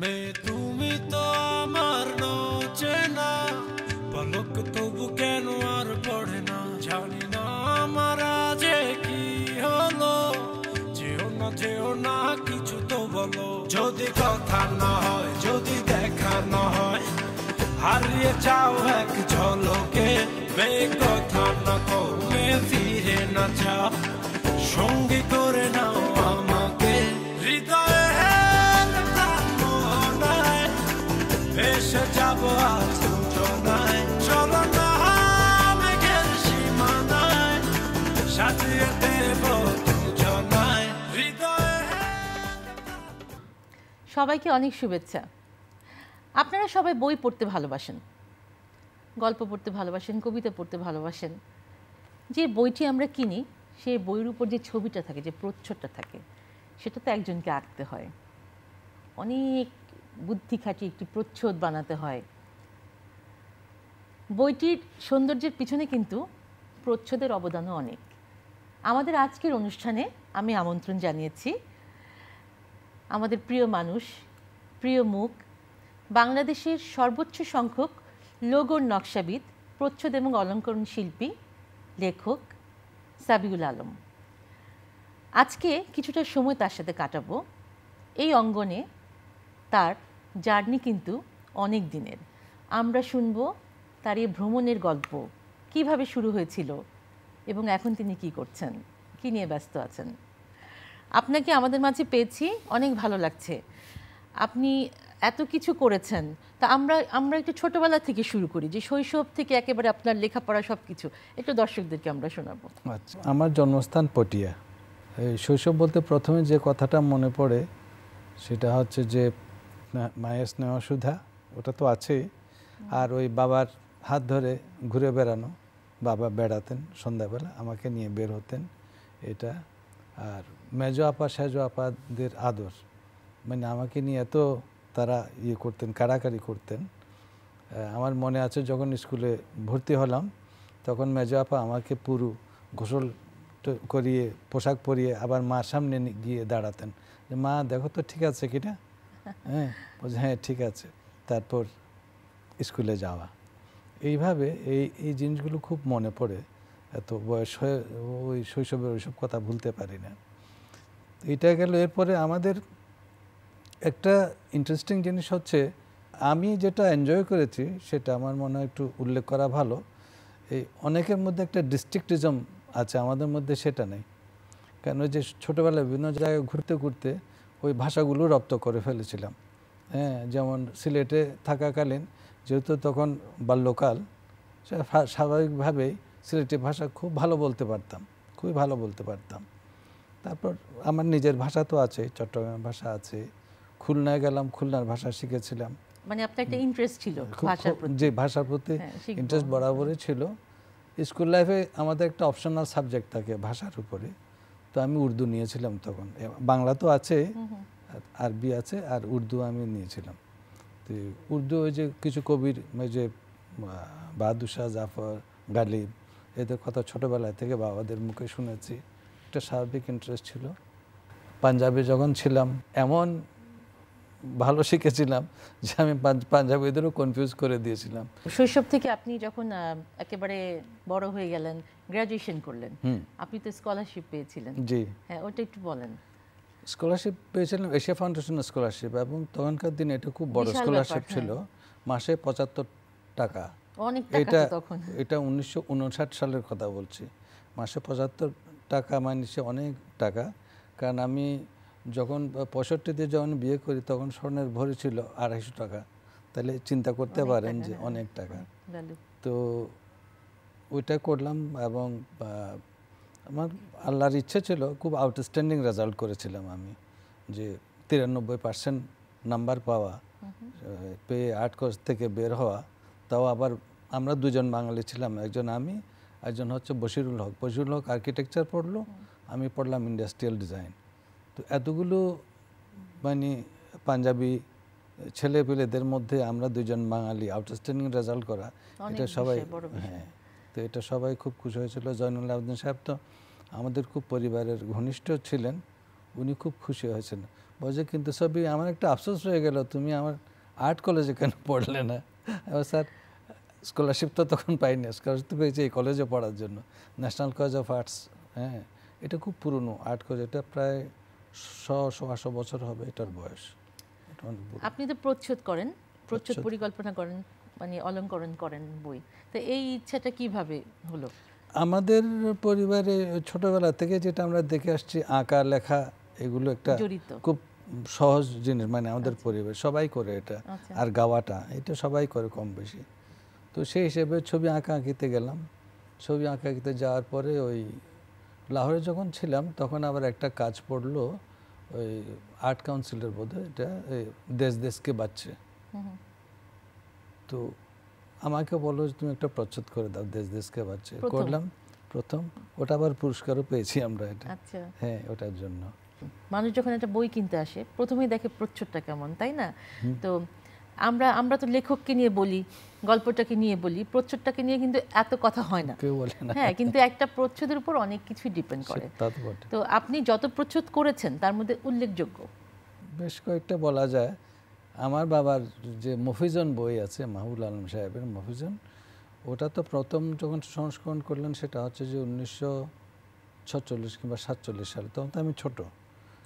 মে তুমি তো আমার চেনা পলক তবু কেন আর পড়ে না জানি না আমার যে কি হলো যেও না যেও না কিছু তো বলো যদি কথা না হয় যদি দেখা না হয় হারিয়ে চাও এক ঝলকে মে কথা না কমে মে ফিরে না যাও সঙ্গী করে নাও সবাইকে অনেক শুভেচ্ছা আপনারা সবাই বই পড়তে ভালোবাসেন গল্প পড়তে ভালোবাসেন কবিতা পড়তে ভালোবাসেন যে বইটি আমরা কিনি সে বইয়ের উপর যে ছবিটা থাকে যে প্রচ্ছদটা থাকে সেটা তো একজনকে আঁকতে হয় অনেক বুদ্ধি খাটিয়ে একটি প্রচ্ছদ বানাতে হয় বইটির সৌন্দর্যের পিছনে কিন্তু প্রচ্ছদের অবদানও অনেক আমাদের আজকের অনুষ্ঠানে আমি আমন্ত্রণ জানিয়েছি আমাদের প্রিয় মানুষ প্রিয় মুখ বাংলাদেশের সর্বোচ্চ সংখ্যক লোগোর নকশাবিদ প্রচ্ছদ এবং অলঙ্করণ শিল্পী লেখক সাবিউল আলম আজকে কিছুটা সময় তার সাথে কাটাবো এই অঙ্গনে তার জার্নি কিন্তু অনেক দিনের আমরা শুনব তার এই ভ্রমণের গল্প কিভাবে শুরু হয়েছিল এবং এখন তিনি কি করছেন কি নিয়ে ব্যস্ত আছেন আপনাকে আমাদের মাঝে পেয়েছি অনেক ভালো লাগছে আপনি এত কিছু করেছেন তা আমরা আমরা একটু ছোটোবেলা থেকে শুরু করি যে শৈশব থেকে একেবারে আপনার লেখাপড়া সব কিছু একটু দর্শকদেরকে আমরা শোনাবো আচ্ছা আমার জন্মস্থান পটিয়া শৈশব বলতে প্রথমে যে কথাটা মনে পড়ে সেটা হচ্ছে যে মায়ের স্নেহ সুধা ওটা তো আছেই আর ওই বাবার হাত ধরে ঘুরে বেড়ানো বাবা বেড়াতেন সন্ধ্যাবেলা আমাকে নিয়ে বের হতেন এটা আর মেজো আপা সেজো আপাদের আদর মানে আমাকে নিয়ে এত তারা ইয়ে করতেন কাড়াকাড়ি করতেন আমার মনে আছে যখন স্কুলে ভর্তি হলাম তখন মেজো আপা আমাকে পুরু ঘোষল করিয়ে পোশাক পরিয়ে আবার মা সামনে গিয়ে দাঁড়াতেন যে মা দেখো তো ঠিক আছে কিনা হ্যাঁ হ্যাঁ ঠিক আছে তারপর স্কুলে যাওয়া এইভাবে এই এই জিনিসগুলো খুব মনে পড়ে এত বয়স হয়ে ওই শৈশবের ওইসব কথা ভুলতে পারি না এটা গেল এরপরে আমাদের একটা ইন্টারেস্টিং জিনিস হচ্ছে আমি যেটা এনজয় করেছি সেটা আমার মনে হয় একটু উল্লেখ করা ভালো এই অনেকের মধ্যে একটা ডিস্ট্রিক্টিজম আছে আমাদের মধ্যে সেটা নেই কেন যে ছোটোবেলায় বিভিন্ন জায়গায় ঘুরতে ঘুরতে ওই ভাষাগুলো রপ্ত করে ফেলেছিলাম হ্যাঁ যেমন সিলেটে থাকাকালীন যেহেতু তখন বাল্যকাল স্বাভাবিকভাবেই সিলেটি ভাষা খুব ভালো বলতে পারতাম খুবই ভালো বলতে পারতাম তারপর আমার নিজের ভাষা তো আছে চট্টগ্রামের ভাষা আছে খুলনায় গেলাম খুলনার ভাষা শিখেছিলাম মানে আপনার একটা ইন্টারেস্ট ছিল ভাষার প্রতি যে ভাষার প্রতি ইন্টারেস্ট বরাবরই ছিল স্কুল লাইফে আমাদের একটা অপশনাল সাবজেক্ট থাকে ভাষার উপরে তো আমি উর্দু নিয়েছিলাম তখন বাংলা তো আছে আরবি আছে আর উর্দু আমি নিয়েছিলাম তো উর্দু ওই যে কিছু কবির ওই যে বাহাদুর শাহ জাফর গালিব এদের কথা ছোটোবেলা থেকে বাবাদের মুখে শুনেছি একটা স্বাভাবিক ইন্টারেস্ট ছিল পাঞ্জাবে যখন ছিলাম এমন ভালো শিখেছিলাম যে আমি পাঞ্জাবিদেরও কনফিউজ করে দিয়েছিলাম শৈশব থেকে আপনি যখন একেবারে বড় হয়ে গেলেন গ্র্যাজুয়েশন করলেন আপনি তো স্কলারশিপ পেয়েছিলেন জি হ্যাঁ ওটা একটু বলেন স্কলারশিপ পেয়েছিলাম এশিয়া ফাউন্ডেশন স্কলারশিপ এবং তখনকার দিনে এটা খুব বড় স্কলারশিপ হ্যাঁ। ছিল মাসে পঁচাত্তর টাকা অনেক এটা এটা উনিশশো সালের কথা বলছি মাসে পঁচাত্তর টাকা মাইনিসে অনেক টাকা কারণ আমি যখন পঁয়ষট্টিতে যখন বিয়ে করি তখন স্বর্ণের ভরি ছিল আড়াইশো টাকা তাহলে চিন্তা করতে পারেন যে হ্যাঁ। অনেক টাকা তো ওইটা করলাম এবং আমার আল্লাহর ইচ্ছে ছিল খুব আউটস্ট্যান্ডিং রেজাল্ট করেছিলাম আমি যে তিরানব্বই পার্সেন্ট নাম্বার পাওয়া পেয়ে আর্ট কোর্স থেকে বের হওয়া তাও আবার আমরা দুজন বাঙালি ছিলাম একজন আমি একজন হচ্ছে বশিরুল হক বশিরুল হক আর্কিটেকচার পড়লো আমি পড়লাম ইন্ডাস্ট্রিয়াল ডিজাইন তো এতগুলো মানে পাঞ্জাবি ছেলে পেলেদের মধ্যে আমরা দুজন বাঙালি আউটস্ট্যান্ডিং রেজাল্ট করা এটা সবাই হ্যাঁ তো এটা সবাই খুব খুশি হয়েছিল জয়নুল আবদিন সাহেব তো আমাদের খুব পরিবারের ঘনিষ্ঠ ছিলেন উনি খুব খুশি হয়েছেন বলছে কিন্তু সবই আমার একটা আফসোস রয়ে গেল তুমি আমার আর্ট কলেজে কেন পড়লে না এবার স্যার স্কলারশিপ তো তখন পাইনি স্কলারশিপ পেয়েছি এই কলেজে পড়ার জন্য ন্যাশনাল কলেজ অফ আর্টস হ্যাঁ এটা খুব পুরনো আর্ট কলেজ এটা প্রায় শ সোয়াশো বছর হবে এটার বয়স আপনি তো প্রচ্ছদ করেন প্রচ্ছদ পরিকল্পনা করেন মানে অলঙ্করণ করেন বই তো এই ইচ্ছাটা কিভাবে হলো আমাদের পরিবারে ছোটবেলা থেকে যেটা আমরা দেখে আসছি আঁকা লেখা এগুলো একটা খুব সহজ জিনিস মানে আমাদের আচ্ছা। পরিবার সবাই করে এটা আচ্ছা। আর গাওয়াটা এটা সবাই করে কম বেশি তো সেই হিসেবে ছবি আঁকা আঁকিতে গেলাম ছবি আঁকা আঁকিতে যাওয়ার পরে ওই লাহোরে যখন ছিলাম তখন আবার একটা কাজ পড়লো ওই আর্ট কাউন্সিলের বোধে এটা দেশ দেশকে বাচ্চে তো আমাকে বলো যে তুমি একটা প্রচ্ছদ করে দাও দেশ দেশকে বাচ্চে করলাম প্রথম ওটা আবার পুরস্কারও পেয়েছি আমরা এটা আচ্ছা। হ্যাঁ ওটার জন্য মানুষ যখন একটা বই কিনতে আসে প্রথমেই দেখে প্রচ্ছদটা কেমন তাই না তো আমরা আমরা তো লেখককে নিয়ে বলি গল্পটাকে নিয়ে বলি প্রচ্ছদটাকে নিয়ে কিন্তু এত কথা হয় না হ্যাঁ কিন্তু একটা প্রচ্ছদের উপর অনেক কিছুই ডিপেন্ড করে তো আপনি যত প্রচ্ছদ করেছেন তার মধ্যে উল্লেখযোগ্য বেশ কয়েকটা বলা যায় আমার বাবার যে মফিজন বই আছে মাহবুল আলম সাহেবের মফিজন ওটা তো প্রথম যখন সংস্করণ করলেন সেটা হচ্ছে যে উনিশশো ছচল্লিশ কিংবা সাতচল্লিশ সালে তখন তো আমি ছোট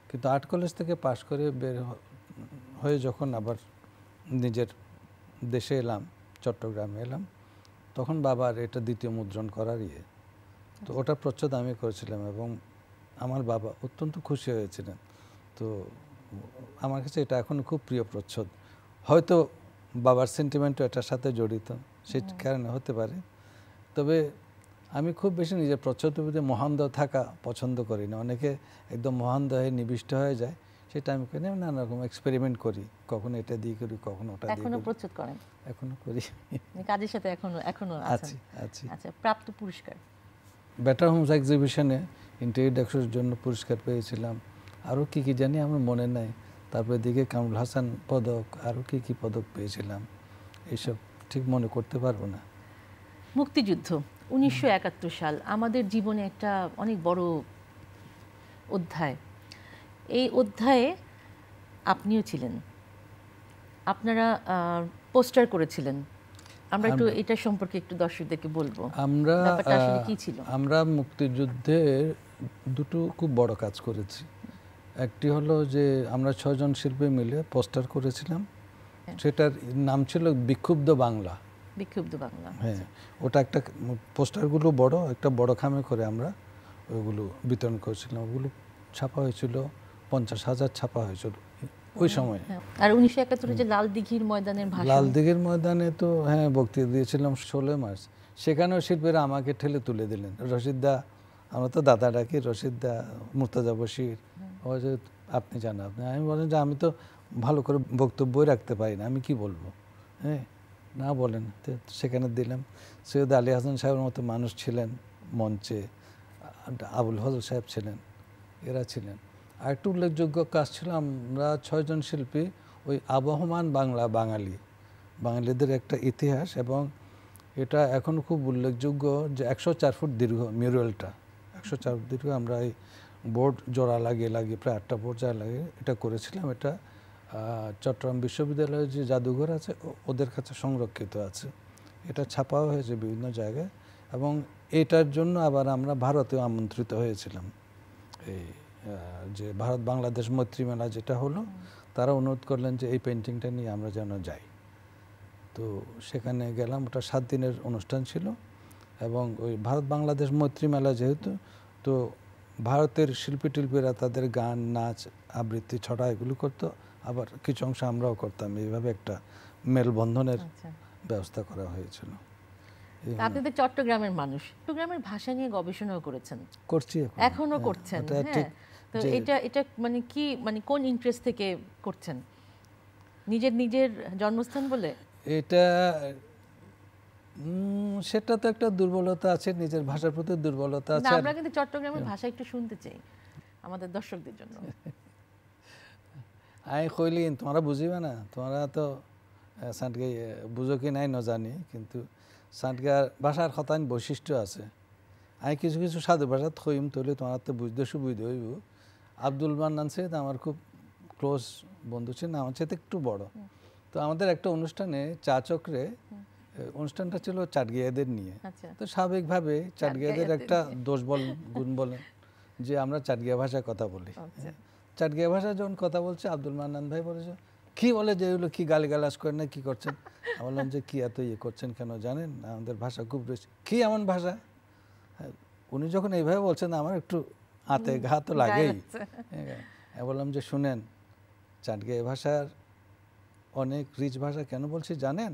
কিন্তু আর্ট কলেজ থেকে পাশ করে বের হয়ে যখন আবার নিজের দেশে এলাম চট্টগ্রামে এলাম তখন বাবার এটা দ্বিতীয় মুদ্রণ করার ইয়ে তো ওটা প্রচ্ছদ আমি করেছিলাম এবং আমার বাবা অত্যন্ত খুশি হয়েছিলেন তো আমার কাছে এটা এখন খুব প্রিয় প্রচ্ছদ হয়তো বাবার সেন্টিমেন্টও এটার সাথে জড়িত সে হ্যাঁ। কারণে হতে পারে তবে আমি খুব বেশি নিজের প্রচ্ছদের প্রতি মহান্দ থাকা পছন্দ করি না অনেকে একদম মহান্দ হয়ে নিবিষ্ট হয়ে যায় সেটা আমি ওখানে নানা রকম এক্সপেরিমেন্ট করি কখনো এটা দিয়ে করি কখনো ওটা এখনো প্রস্তুত করেন এখনো করি মানে কাজের সাথে এখনো এখনো আছি আছি আচ্ছা প্রাপ্ত পুরস্কার বেটার হোমস এক্সিবিশনে ইন্টেরিয়র ডেকোরেশনের জন্য পুরস্কার পেয়েছিলাম আরও কি কি জানি আমার মনে নাই তারপরে দিকে কামরুল হাসান পদক আরও কি কি পদক পেয়েছিলাম এইসব ঠিক মনে করতে পারবো না মুক্তিযুদ্ধ উনিশশো সাল আমাদের জীবনে একটা অনেক বড় অধ্যায় এই অধ্যায়ে আপনিও ছিলেন আপনারা পোস্টার করেছিলেন আমরা একটু এটা সম্পর্কে একটু দর্শকদেরকে বলবো আমরা কি ছিল আমরা মুক্তিযুদ্ধের দুটো খুব বড় কাজ করেছি একটি হলো যে আমরা ছয়জন শিল্পী মিলে পোস্টার করেছিলাম হ্যাঁ। সেটার নাম ছিল বিক্ষুব্ধ বাংলা বিক্ষুব্ধ বাংলা আচ্ছা। হ্যাঁ ওটা একটা পোস্টারগুলো বড় একটা বড় খামে করে আমরা ওগুলো বিতরণ করেছিলাম ওগুলো ছাপা হয়েছিল পঞ্চাশ হাজার ছাপা হয়েছিল ওই হ্যাঁ, সময় হ্যাঁ। আর উনিশশো একাত্তরে যে লাল দিঘির ময়দানের লাল দিঘির ময়দানে তো হ্যাঁ বক্তৃতা দিয়েছিলাম ষোলোই মার্চ সেখানেও শিল্পীরা আমাকে ঠেলে তুলে দিলেন রশিদদা আমরা তো দাদা ডাকি রশিদদা মুর্তাজা বশির হ্যাঁ। আপনি জান আপনি আমি বলেন যে আমি তো ভালো করে বক্তব্যই রাখতে পারি না আমি কি বলবো হ্যাঁ না বলেন সেখানে দিলাম সৈয়দ আলী হাসান সাহেবের মতো মানুষ ছিলেন মঞ্চে আবুল হজর সাহেব ছিলেন এরা ছিলেন আরেকটু উল্লেখযোগ্য কাজ ছিল আমরা ছয়জন শিল্পী ওই আবহমান বাংলা বাঙালি বাঙালিদের একটা ইতিহাস এবং এটা এখন খুব উল্লেখযোগ্য যে একশো চার ফুট দীর্ঘ মিউরিয়ালটা একশো চার ফুট দীর্ঘ আমরা এই বোর্ড জোড়া লাগিয়ে লাগিয়ে প্রায় আটটা বোর্ড যা লাগিয়ে এটা করেছিলাম এটা চট্টগ্রাম বিশ্ববিদ্যালয়ের যে জাদুঘর আছে ওদের কাছে সংরক্ষিত আছে এটা ছাপাও হয়েছে বিভিন্ন জায়গায় এবং এটার জন্য আবার আমরা ভারতেও আমন্ত্রিত হয়েছিলাম এই যে ভারত বাংলাদেশ মৈত্রী মেলা যেটা হলো তারা অনুরোধ করলেন যে এই পেন্টিংটা নিয়ে আমরা যেন যাই তো সেখানে গেলাম ওটা সাত দিনের অনুষ্ঠান ছিল এবং ওই ভারত বাংলাদেশ মৈত্রী মেলা যেহেতু তো ভারতের শিল্পী টিল্পীরা তাদের গান নাচ আবৃত্তি ছড়া এগুলো করতো আবার কিছু অংশ আমরাও করতাম এইভাবে একটা মেলবন্ধনের আচ্ছা। ব্যবস্থা করা হয়েছিল আপনি তো চট্টগ্রামের মানুষ চট্টগ্রামের ভাষা নিয়ে গবেষণাও করেছেন করছি এখনো হ্যাঁ, করছেন তো এটা এটা মানে কি মানে কোন ইন্টারেস্ট থেকে করছেন নিজের নিজের জন্মস্থান বলে এটা সেটা তো একটা দুর্বলতা আছে নিজের ভাষার প্রতি দুর্বলতা আছে আমরা কিন্তু চট্টগ্রামের হ্যাঁ। ভাষা একটু শুনতে চাই আমাদের দর্শকদের জন্য আই তোমরা বুঝিবে না তোমরা তো সান্টকে বুঝো কি নাই নজানি কিন্তু সান্টকার ভাষার কথা বৈশিষ্ট্য আছে আমি কিছু কিছু সাধু ভাষা থইম তৈলে তোমার তো বুঝতে সুবিধা হইব আব্দুল মান্নান সৈয়দ আমার খুব ক্লোজ বন্ধু ছিলেন আমার চাইতে একটু বড় তো আমাদের একটা অনুষ্ঠানে চা চক্রে অনুষ্ঠানটা ছিল চাটগিয়াদের নিয়ে আচ্ছা। তো স্বাভাবিকভাবে চাটগিয়াদের একটা দোষ বল গুণ বলেন যে আমরা চাটগিয়া ভাষায় কথা বলি আচ্ছা। হ্যাঁ। চাটগিয়া ভাষা যখন কথা বলছে আব্দুল মান্নান ভাই বলেছে কি বলে যে এগুলো কি গালিগালাজ করেন না কি করছেন আমি বললাম যে কি এত ইয়ে করছেন কেন জানেন আমাদের ভাষা খুব রয়েছে কি এমন ভাষা হ্যাঁ, উনি যখন এইভাবে বলছেন আমার একটু হাতে ঘা তো লাগেই বললাম যে শুনেন চাটগে ভাষার অনেক রিচ ভাষা কেন বলছি জানেন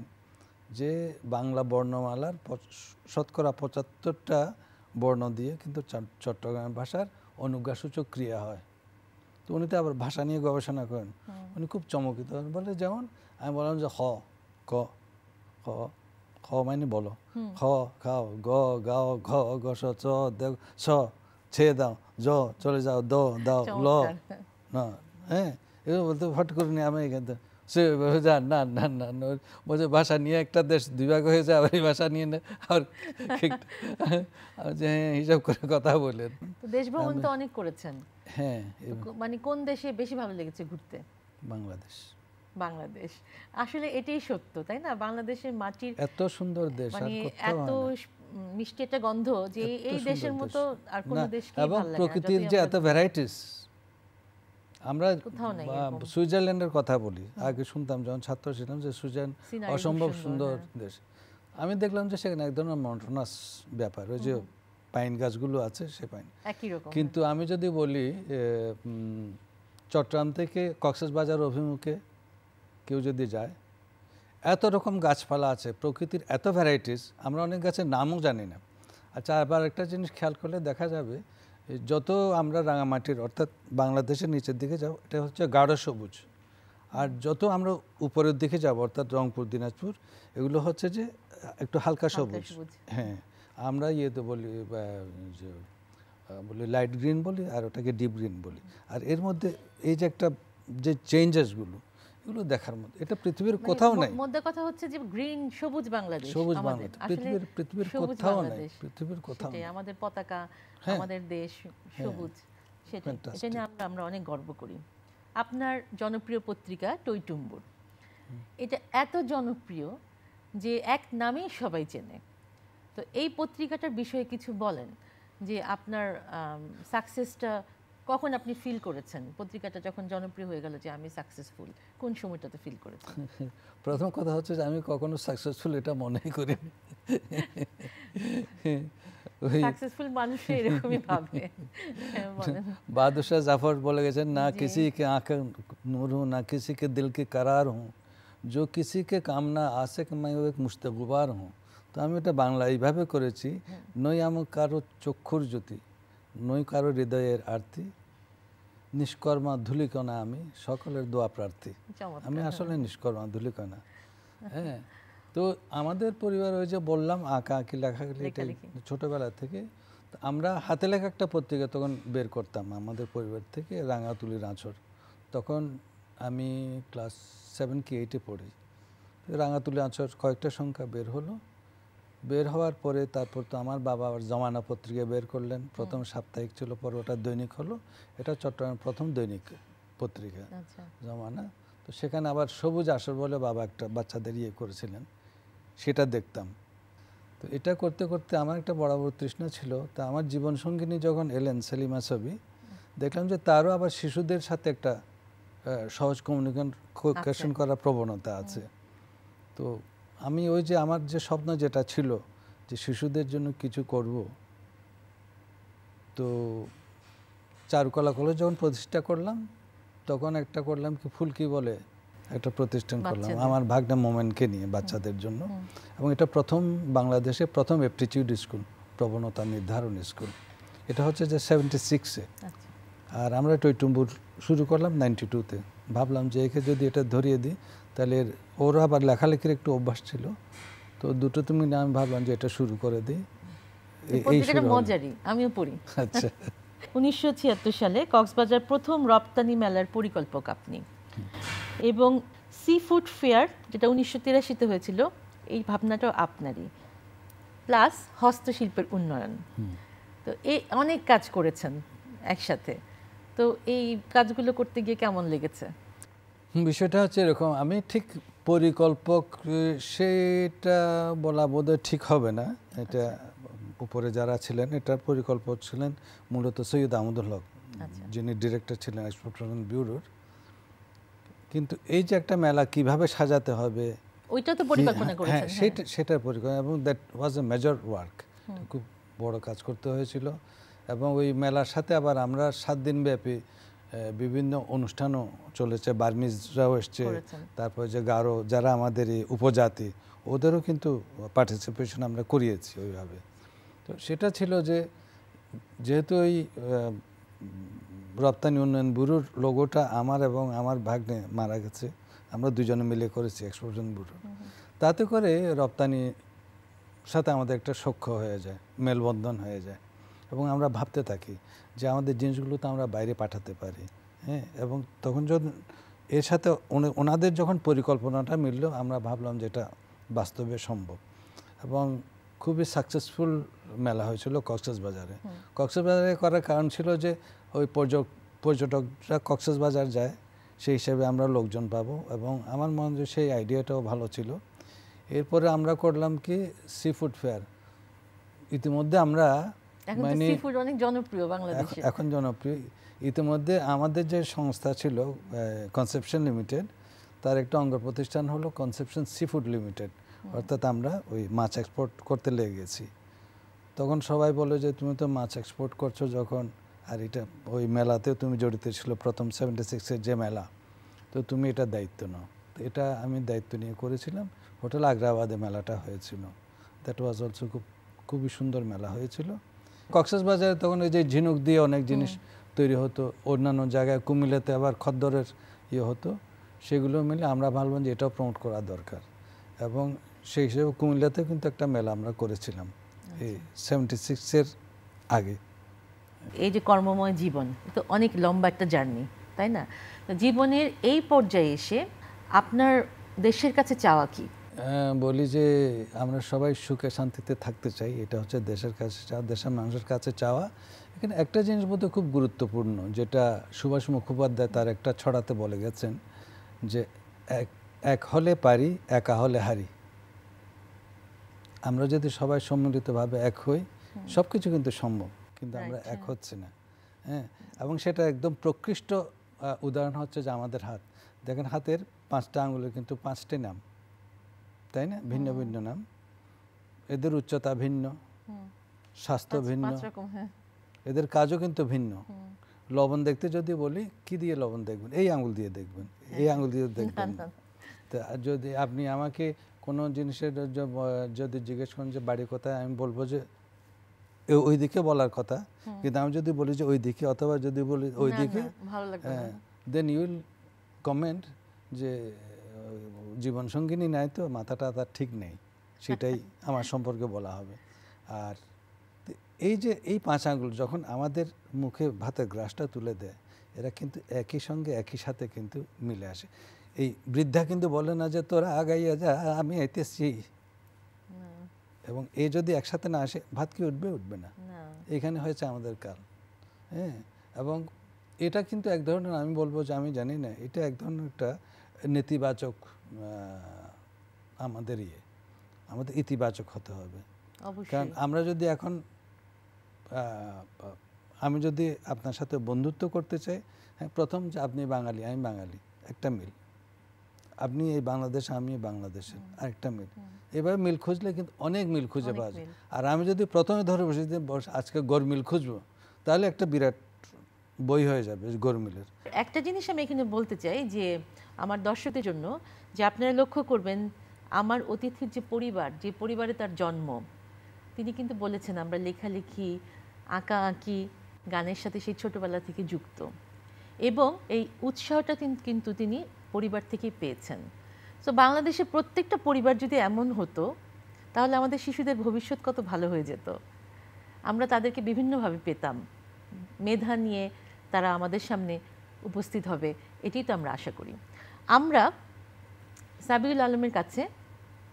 যে বাংলা বর্ণমালার শতকরা পঁচাত্তরটা বর্ণ দিয়ে কিন্তু চট্টগ্রাম ভাষার অনুজ্ঞাসূচক ক্রিয়া হয় তো উনি তো আবার ভাষা নিয়ে গবেষণা করেন উনি খুব চমকিত বলে যেমন আমি বললাম যে হ ক খ খ মানে বলো খ খাও গ গাও ঘ গ স ছ ছ ছে দাও জ চলে যাও দ দাও ল না হ্যাঁ এগুলো বলতে ফট করে নি আমি এখান সে যা না না না ও যে ভাষা নিয়ে একটা দেশ দুই ভাগ হয়েছে আবার এই ভাষা নিয়ে না আর যে হ্যাঁ, হিসাব করে কথা বলেন দেশ ভ্রমণ তো অনেক করেছেন হ্যাঁ মানে কোন দেশে বেশি ভালো লেগেছে ঘুরতে বাংলাদেশ বাংলাদেশ আসলে এটাই সত্য তাই না বাংলাদেশের মাটির এত সুন্দর দেশ মানে এত মিষ্টি একটা গন্ধ যে এই দেশের মতো আর কোনো দেশকে এবং প্রকৃতির যে এত ভ্যারাইটিস আমরা সুইজারল্যান্ডের কথা বলি আগে শুনতাম যখন ছাত্র ছিলাম যে সুইজারল্যান্ড অসম্ভব সুন্দর হ্যাঁ। দেশ আমি দেখলাম যে সেখানে এক ধরনের মন্টনাস ব্যাপার ওই যে পাইন গাছগুলো আছে সে পাইন কিন্তু হ্যাঁ। আমি যদি বলি চট্টগ্রাম থেকে কক্সেস বাজার অভিমুখে কেউ যদি যায় এত রকম গাছপালা আছে প্রকৃতির এত ভ্যারাইটিস আমরা অনেক গাছের নামও জানি না আচ্ছা আবার একটা জিনিস খেয়াল করলে দেখা যাবে যত আমরা রাঙামাটির অর্থাৎ বাংলাদেশের নিচের দিকে যাও এটা হচ্ছে গাঢ় সবুজ আর যত আমরা উপরের দিকে যাব অর্থাৎ রংপুর দিনাজপুর এগুলো হচ্ছে যে একটু হালকা সবুজ হ্যাঁ আমরা ইয়েতে বলি বলি লাইট গ্রিন বলি আর ওটাকে ডিপ গ্রিন বলি আর এর মধ্যে এই যে একটা যে চেঞ্জেসগুলো এগুলো দেখার মতো এটা পৃথিবীর মানে কোথাও নাই মধ্যে কথা হচ্ছে যে গ্রিন সবুজ বাংলাদেশ সবুজ বাংলাদেশ পৃথিবীর পৃথিবীর কোথাও নাই পৃথিবীর কোথাও নাই আমাদের পতাকা হ্যাঁ। আমাদের দেশ হ্যাঁ। সবুজ সেটা এটা নিয়ে আমরা আমরা অনেক গর্ব করি আপনার জনপ্রিয় পত্রিকা টইটুম্বুর এটা এত জনপ্রিয় যে এক নামেই সবাই চেনে তো এই পত্রিকাটার বিষয়ে কিছু বলেন যে আপনার সাকসেসটা কখন আপনি ফিল করেছেন পত্রিকাটা যখন জনপ্রিয় হয়ে গেল যে আমি সাকসেসফুল কোন সময়টাতে ফিল করেছেন প্রথম কথা হচ্ছে যে আমি কখনো সাকসেসফুল এটা মনে করি সাকসেসফুল মানুষ এরকমই ভাবে হ্যাঁ, বাদশাহ জাফর বলে গেছেন না কিসি কে আঁখ নূর হুঁ না কিসি কে দিল কে কারার হুঁ যে কিসি কে কাম না আসে ও এক মুস্তগুবার হুঁ তো আমি এটা বাংলা এইভাবে করেছি নই আমার কারো চক্ষুর জ্যোতি নই কারো হৃদয়ের আরতি নিষ্কর্মা ধুলিকণা আমি সকলের দোয়া প্রার্থী আমি আসলে নিষ্কর্মা ধুলিকণা হ্যাঁ তো আমাদের পরিবার ওই যে বললাম আঁকা আঁকি লেখালেখি ছোটোবেলা থেকে আমরা হাতে লেখা একটা পত্রিকা তখন বের করতাম আমাদের পরিবার থেকে রাঙাতুলির আঁচড় তখন আমি ক্লাস সেভেন কি এইটে পড়ি রাঙাতুলি আঁচড় কয়েকটা সংখ্যা বের হলো বের হওয়ার পরে তারপর তো আমার বাবা আবার জমানা পত্রিকা বের করলেন প্রথম সাপ্তাহিক ছিল পর ওটা দৈনিক হলো এটা চট্টগ্রামের প্রথম দৈনিক পত্রিকা আচ্ছা। জমানা তো সেখানে আবার সবুজ আসর বলে বাবা একটা বাচ্চাদের ইয়ে করেছিলেন সেটা দেখতাম তো এটা করতে করতে আমার একটা বরাবর তৃষ্ণা ছিল তা আমার জীবনসঙ্গিনী যখন এলেন সেলিমা ছবি দেখলাম যে তারও আবার শিশুদের সাথে একটা সহজ কমিউনিকেশন করার প্রবণতা আছে তো আমি ওই যে আমার যে স্বপ্ন যেটা ছিল যে শিশুদের জন্য কিছু করব তো চারুকলা কলেজ যখন প্রতিষ্ঠা করলাম তখন একটা করলাম কি ফুলকি বলে একটা প্রতিষ্ঠান করলাম আমার ভাগনা মোমেনকে নিয়ে বাচ্চাদের জন্য এবং এটা প্রথম বাংলাদেশে প্রথম অ্যাপটিচিউড স্কুল প্রবণতা নির্ধারণ স্কুল এটা হচ্ছে যে সেভেন্টি আচ্ছা। সিক্সে আর আমরা টইটুম্বুর শুরু করলাম নাইনটি টুতে ভাবলাম যে একে যদি এটা ধরিয়ে দিই তাহলে ওর আবার লেখালেখির একটু অভ্যাস ছিল তো দুটো তুমি না আমি ভাবলাম যে এটা শুরু করে দিই আমিও পড়ি আচ্ছা। উনিশশো সালে কক্সবাজার প্রথম রপ্তানি মেলার পরিকল্পক আপনি এবং সি ফুড ফেয়ার যেটা উনিশশো তিরাশিতে হয়েছিল এই ভাবনাটাও আপনারই প্লাস হস্তশিল্পের উন্নয়ন তো এই অনেক কাজ করেছেন একসাথে তো এই কাজগুলো করতে গিয়ে কেমন লেগেছে বিষয়টা হচ্ছে এরকম আমি ঠিক পরিকল্পক সেটা বলা বোধহয় ঠিক হবে না এটা আচ্ছা। উপরে যারা ছিলেন এটার পরিকল্পক ছিলেন মূলত সৈয়দ আহমদুল হক আচ্ছা। যিনি ডিরেক্টর ছিলেন এক্সপোর্টেশন ব্যুরোর কিন্তু এই যে একটা মেলা কিভাবে সাজাতে হবে ওইটা তো পরিকল্পনা হ্যাঁ, হ্যাঁ, হ্যাঁ সেটা সেটার পরিকল্পনা এবং that was a major work খুব বড় কাজ করতে হয়েছিল এবং ওই মেলার সাথে আবার আমরা সাত দিন ব্যাপী বিভিন্ন অনুষ্ঠানও চলেছে বার্মিজরাও এসছে তারপর যে গারো যারা আমাদের এই উপজাতি ওদেরও কিন্তু পার্টিসিপেশন আমরা করিয়েছি ওইভাবে তো সেটা ছিল যে যেহেতু ওই রপ্তানি উন্নয়ন ব্যুরোর লোগোটা আমার এবং আমার ভাগ্নে মারা গেছে আমরা দুজনে মিলে করেছি এক্সপোর্শন ব্যুরো তাতে করে রপ্তানি সাথে আমাদের একটা সখ্য হয়ে যায় মেলবন্ধন হয়ে যায় এবং আমরা ভাবতে থাকি যে আমাদের জিনিসগুলো তো আমরা বাইরে পাঠাতে পারি হ্যাঁ এবং তখন যখন এর সাথে ওনাদের যখন পরিকল্পনাটা মিলল আমরা ভাবলাম যে এটা বাস্তবে সম্ভব এবং খুবই সাকসেসফুল মেলা হয়েছিল কক্সেস কক্সবাজারে করার কারণ ছিল যে ওই পর্যট পর্যটকরা কক্সেস বাজার যায় সেই হিসেবে আমরা লোকজন পাবো এবং আমার মনে হয় সেই আইডিয়াটাও ভালো ছিল এরপরে আমরা করলাম কি সি ফুড ফেয়ার ইতিমধ্যে আমরা এখন মানে অনেক জনপ্রিয় বাংলাদেশে এখন জনপ্রিয় ইতিমধ্যে আমাদের যে সংস্থা ছিল কনসেপশন লিমিটেড তার একটা অঙ্গ প্রতিষ্ঠান হলো কনসেপশন সি ফুড লিমিটেড অর্থাৎ আমরা ওই মাছ এক্সপোর্ট করতে লেগে গেছি তখন সবাই বলে যে তুমি তো মাছ এক্সপোর্ট করছো যখন আর এটা ওই মেলাতেও তুমি জড়িত ছিল প্রথম সেভেন্টি সিক্সের যে মেলা তো তুমি এটা দায়িত্ব নাও তো এটা আমি দায়িত্ব নিয়ে করেছিলাম হোটেল আগ্রাবাদে মেলাটা হয়েছিল দ্যাট ওয়াজ অলসো খুব খুবই সুন্দর মেলা হয়েছিল কক্সবাজারে তখন ওই যে ঝিনুক দিয়ে অনেক জিনিস তৈরি হতো অন্যান্য জায়গায় কুমিল্লাতে আবার খদ্দরের ইয়ে হতো সেগুলো মিলে আমরা ভাবলাম যে এটাও প্রমোট করা দরকার এবং সেই হিসেবে কুমিল্লাতে কিন্তু একটা মেলা আমরা করেছিলাম আচ্ছা। এই সেভেন্টি সিক্সের আগে এই যে কর্মময় জীবন তো অনেক লম্বা একটা জার্নি তাই না জীবনের এই পর্যায়ে এসে আপনার দেশের কাছে চাওয়া কি হ্যাঁ, বলি যে আমরা সবাই সুখে শান্তিতে থাকতে চাই এটা হচ্ছে দেশের কাছে চাওয়া দেশের মানুষের কাছে চাওয়া এখানে একটা জিনিস মধ্যে খুব গুরুত্বপূর্ণ যেটা সুভাষ মুখোপাধ্যায় তার একটা ছড়াতে বলে গেছেন যে এক এক হলে পারি একা হলে হারি আমরা যদি সবাই সম্মিলিতভাবে এক হই সব কিছু কিন্তু সম্ভব কিন্তু আমরা এক হ্যাঁ। হচ্ছি না হ্যাঁ এবং সেটা একদম প্রকৃষ্ট উদাহরণ হচ্ছে যে আমাদের হাত দেখেন হাতের পাঁচটা আঙুলের কিন্তু পাঁচটি নাম তাই না ভিন্ন ভিন্ন নাম এদের উচ্চতা ভিন্ন স্বাস্থ্য ভিন্ন হ্যাঁ। এদের কাজও কিন্তু ভিন্ন লবণ দেখতে যদি বলি কি দিয়ে লবণ দেখবেন এই আঙুল দিয়ে দেখবেন এই হ্যাঁ। আঙুল দিয়ে দেখবেন তা যদি আপনি আমাকে কোনো জিনিসের যদি জিজ্ঞেস করেন যে বাড়ি কোথায় আমি বলবো যে ওই দিকে বলার কথা কিন্তু আমি যদি বলি যে ওই দিকে অথবা যদি বলি ওই দিকে দেন ইউল কমেন্ট যে জীবনসঙ্গিনী নাই তো মাথাটা তার ঠিক নেই সেটাই আমার সম্পর্কে বলা হবে আর এই যে এই পাঁচ আঙুল যখন আমাদের মুখে ভাতের গ্রাসটা তুলে দেয় এরা কিন্তু একই সঙ্গে একই সাথে কিন্তু মিলে আসে এই বৃদ্ধা কিন্তু বলে না যে তোরা আগাইয়া যা আমি আইতেছি এবং এ যদি একসাথে না আসে ভাত কি উঠবে উঠবে না এখানে হয়েছে আমাদের কাল হ্যাঁ এবং এটা কিন্তু এক ধরনের আমি বলবো যে আমি জানি না এটা এক ধরনের একটা নেতিবাচক আমাদের ইয়ে আমাদের ইতিবাচক হতে হবে কারণ আমরা যদি এখন আমি যদি আপনার সাথে বন্ধুত্ব করতে চাই হ্যাঁ প্রথম যে আপনি বাঙালি আমি বাঙালি একটা মিল আপনি এই বাংলাদেশ আমি বাংলাদেশের আরেকটা মিল এবার মিল খুঁজলে কিন্তু অনেক মিল খুঁজে পাওয়া যায় আর আমি যদি প্রথমে ধরে বসে যে আজকে গড় মিল খুঁজবো তাহলে একটা বিরাট বই হয়ে যাবে গরমিলের একটা জিনিস আমি এখানে বলতে চাই যে আমার দর্শকদের জন্য যে আপনারা লক্ষ্য করবেন আমার অতিথির যে পরিবার যে পরিবারে তার জন্ম তিনি কিন্তু বলেছেন আমরা লেখালেখি আঁকা আঁকি গানের সাথে সেই ছোটোবেলা থেকে যুক্ত এবং এই উৎসাহটা কিন্তু তিনি পরিবার থেকেই পেয়েছেন তো বাংলাদেশে প্রত্যেকটা পরিবার যদি এমন হতো তাহলে আমাদের শিশুদের ভবিষ্যৎ কত ভালো হয়ে যেত আমরা তাদেরকে বিভিন্নভাবে পেতাম মেধা নিয়ে তারা আমাদের সামনে উপস্থিত হবে এটি তো আমরা আশা করি আমরা সাবিউল আলমের কাছে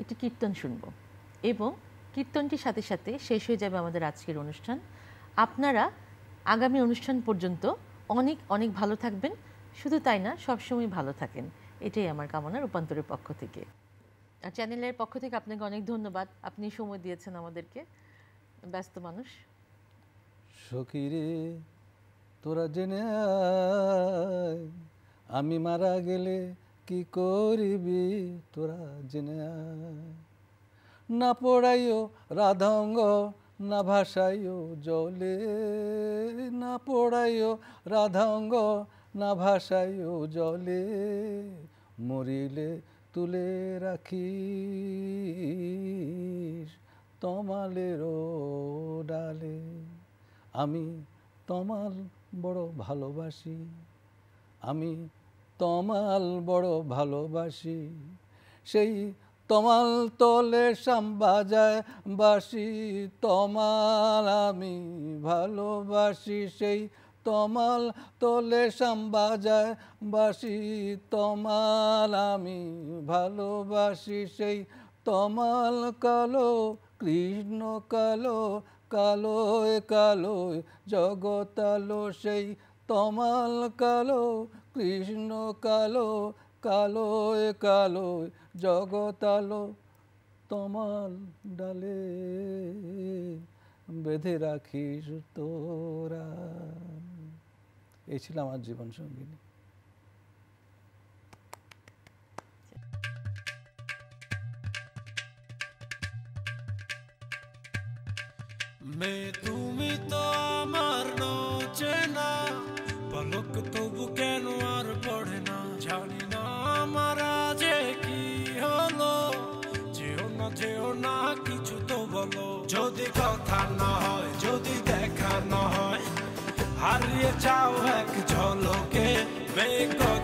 একটি কীর্তন শুনব এবং কীর্তনটির সাথে সাথে শেষ হয়ে যাবে আমাদের আজকের অনুষ্ঠান আপনারা আগামী অনুষ্ঠান পর্যন্ত অনেক অনেক ভালো থাকবেন শুধু তাই না সবসময় ভালো থাকেন এটাই আমার কামনা রূপান্তরের পক্ষ থেকে আর চ্যানেলের পক্ষ থেকে আপনাকে অনেক ধন্যবাদ আপনি সময় দিয়েছেন আমাদেরকে ব্যস্ত মানুষ তোরা জেনে আমি মারা গেলে কি করিবি তোরা জেনে না পড়াইও রাধঙ্গ না ভাসাইও জলে না পড়াইও রাধঙ্গ না ভাসাইও জলে মরিলে তুলে রাখিস তমালের ডালে আমি তমাল বড় ভালোবাসি আমি তমাল বড় ভালোবাসি সেই তমাল তলে সাম্বাজায় বাসি তমাল আমি ভালোবাসি সেই তমাল তলে সাম্বাজায় বাসি তমাল আমি ভালোবাসি সেই তমাল কালো কৃষ্ণ কালো কালো কালো জগতালো সেই তমাল কালো কৃষ্ণ কালো কালোয় কালোয় জগতালো তোমার ডালে বেঁধে রাখিস তোরা এই ছিল আমার জীবন সঙ্গিনী মে তুমি তো আমার চেনা পলক তবু কেন আর পড়ে না জানি না আমার যে কি হলো যেও না যেও না কিছু তো বলো যদি কথা না হয় যদি দেখা না হয় হারিয়ে যাও এক ঝলকে মেয়ে